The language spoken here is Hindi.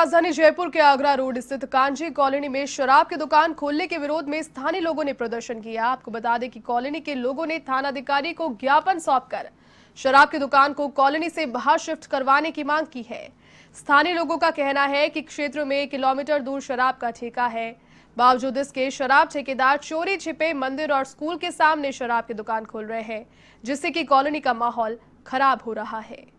राजधानी जयपुर के आगरा रोड स्थित कांजी कॉलोनी में शराब की दुकान खोलने के विरोध में स्थानीय लोगों ने प्रदर्शन किया आपको बता दें कि कॉलोनी के लोगों ने थानाधिकारी को ज्ञापन सौंपकर शराब की दुकान को कॉलोनी से बाहर शिफ्ट करवाने की मांग की है स्थानीय लोगों का कहना है कि क्षेत्र में किलोमीटर दूर शराब का ठेका है बावजूद इसके शराब ठेकेदार चोरी छिपे मंदिर और स्कूल के सामने शराब की दुकान खोल रहे हैं जिससे की कॉलोनी का माहौल खराब हो रहा है